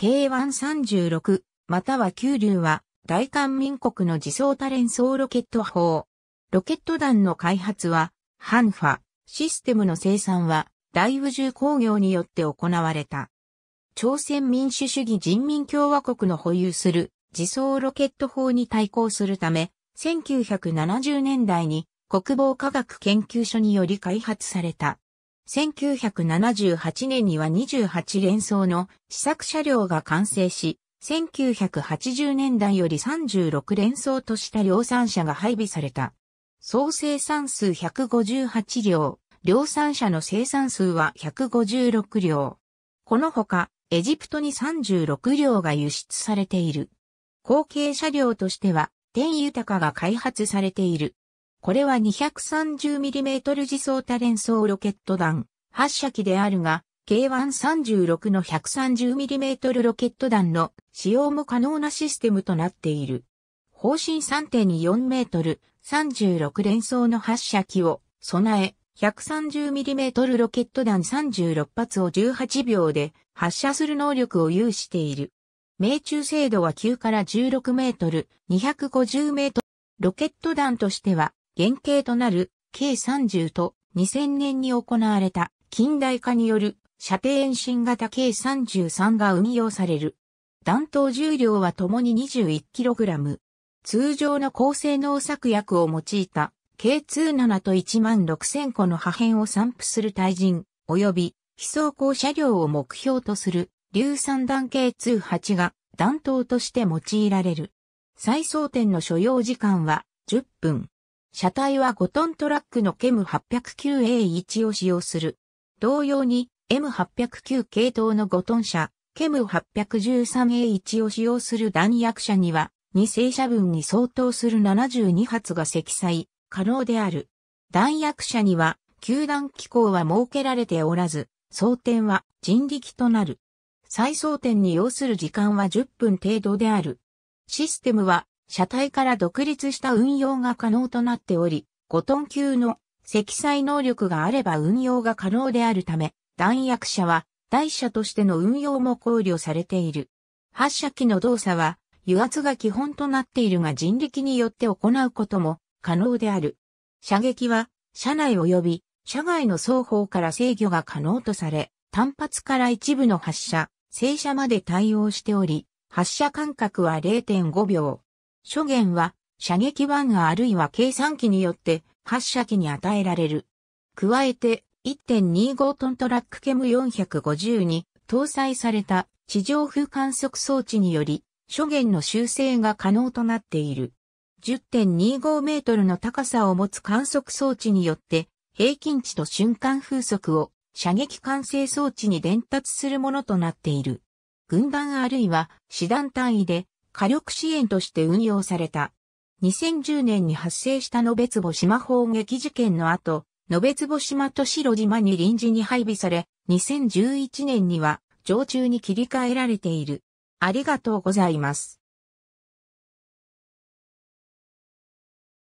K136 または九流は大韓民国の自走多連装ロケット砲。ロケット弾の開発は、ハンファ、システムの生産は、大宇宙工業によって行われた。朝鮮民主主義人民共和国の保有する自走ロケット砲に対抗するため、1970年代に国防科学研究所により開発された。1978年には28連装の試作車両が完成し、1980年代より36連装とした量産車が配備された。総生産数158両、量産車の生産数は156両。このほか、エジプトに36両が輸出されている。後継車両としては、天豊が開発されている。これは 230mm 自走多連装ロケット弾、発射機であるが、K136 の 130mm ロケット弾の使用も可能なシステムとなっている。方針3.24 m 36連装の発射機を備え、130mm ロケット弾36発を18秒で発射する能力を有している。命中精度は9から16メートル、250メートル。ロケット弾としては原型となる K30 と2000年に行われた近代化による射程遠心型 K33 が運用される。弾頭重量は共に 21kg。通常の高性能作薬を用いた K27 と1万6000個の破片を散布する対人、及び非装甲車両を目標とする硫酸弾 K28 が弾頭として用いられる。再装填の所要時間は10分。車体は5トントラックの KEM809A1 を使用する。同様に M809 系統の5トン車、KEM813A1 を使用する弾薬車には、2正車分に相当する72発が積載、可能である。弾薬車には、球弾機構は設けられておらず、装填は人力となる。再装填に要する時間は10分程度である。システムは車体から独立した運用が可能となっており、5トン級の積載能力があれば運用が可能であるため、弾薬車は台車としての運用も考慮されている。発射機の動作は油圧が基本となっているが人力によって行うことも可能である。射撃は車内及び車外の双方から制御が可能とされ、単発から一部の発射、正射まで対応しており、発射間隔は0.5秒。諸弦は、射撃版あるいは計算機によって発射機に与えられる。加えて、1.25トントラックケム450に搭載された地上風観測装置により、諸弦の修正が可能となっている。10.25メートルの高さを持つ観測装置によって、平均値と瞬間風速を射撃管制装置に伝達するものとなっている。軍団あるいは師団単位で火力支援として運用された。2010年に発生した延坪島砲撃事件の後、延坪島と白島に臨時に配備され、2011年には常駐に切り替えられている。ありがとうございます。